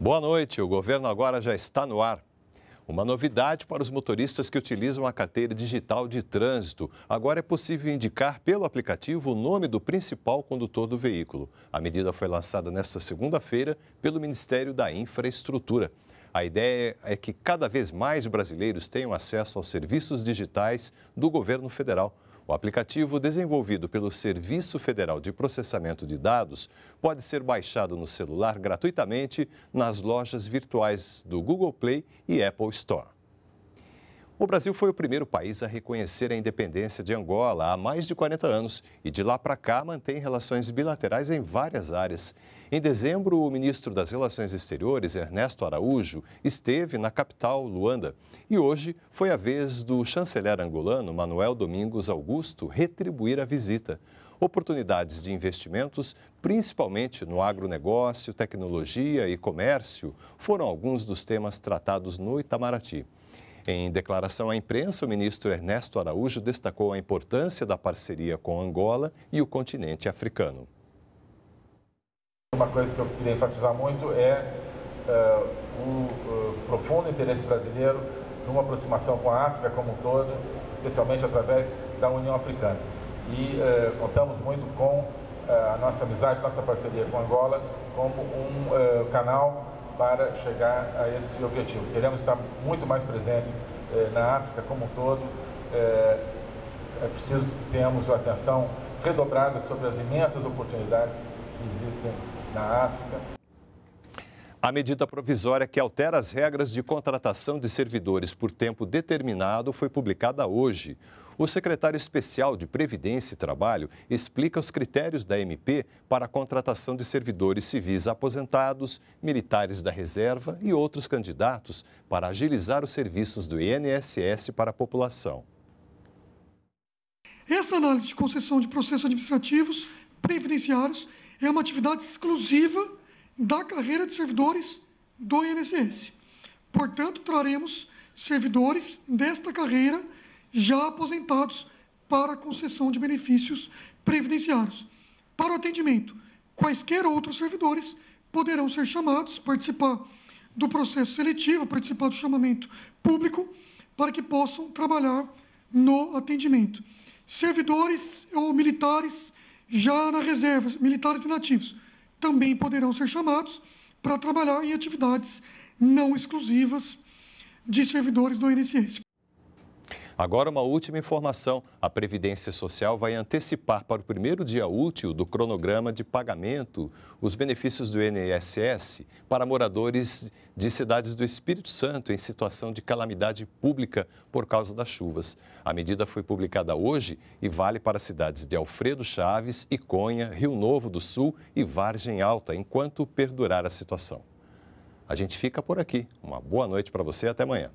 Boa noite, o governo agora já está no ar. Uma novidade para os motoristas que utilizam a carteira digital de trânsito. Agora é possível indicar pelo aplicativo o nome do principal condutor do veículo. A medida foi lançada nesta segunda-feira pelo Ministério da Infraestrutura. A ideia é que cada vez mais brasileiros tenham acesso aos serviços digitais do governo federal o aplicativo, desenvolvido pelo Serviço Federal de Processamento de Dados, pode ser baixado no celular gratuitamente nas lojas virtuais do Google Play e Apple Store. O Brasil foi o primeiro país a reconhecer a independência de Angola há mais de 40 anos e de lá para cá mantém relações bilaterais em várias áreas. Em dezembro, o ministro das Relações Exteriores, Ernesto Araújo, esteve na capital, Luanda, e hoje foi a vez do chanceler angolano Manuel Domingos Augusto retribuir a visita. Oportunidades de investimentos, principalmente no agronegócio, tecnologia e comércio, foram alguns dos temas tratados no Itamaraty. Em declaração à imprensa, o ministro Ernesto Araújo destacou a importância da parceria com Angola e o continente africano. Uma coisa que eu queria enfatizar muito é uh, o uh, profundo interesse brasileiro numa aproximação com a África como um todo, especialmente através da União Africana. E uh, contamos muito com a nossa amizade, nossa parceria com Angola como um canal para chegar a esse objetivo. Queremos estar muito mais presentes eh, na África como um todo. Eh, é preciso que tenhamos atenção redobrada sobre as imensas oportunidades que existem na África. A medida provisória que altera as regras de contratação de servidores por tempo determinado foi publicada hoje. O secretário especial de Previdência e Trabalho explica os critérios da MP para a contratação de servidores civis aposentados, militares da reserva e outros candidatos para agilizar os serviços do INSS para a população. Essa análise de concessão de processos administrativos previdenciários é uma atividade exclusiva da carreira de servidores do INSS. Portanto, traremos servidores desta carreira já aposentados para concessão de benefícios previdenciários. Para o atendimento, quaisquer outros servidores poderão ser chamados, participar do processo seletivo, participar do chamamento público, para que possam trabalhar no atendimento. Servidores ou militares já na reserva, militares inativos, também poderão ser chamados para trabalhar em atividades não exclusivas de servidores do INSS. Agora, uma última informação: a Previdência Social vai antecipar para o primeiro dia útil do cronograma de pagamento os benefícios do INSS para moradores de cidades do Espírito Santo em situação de calamidade pública por causa das chuvas. A medida foi publicada hoje e vale para as cidades de Alfredo Chaves, Iconha, Rio Novo do Sul e Vargem Alta, enquanto perdurar a situação. A gente fica por aqui. Uma boa noite para você e até amanhã.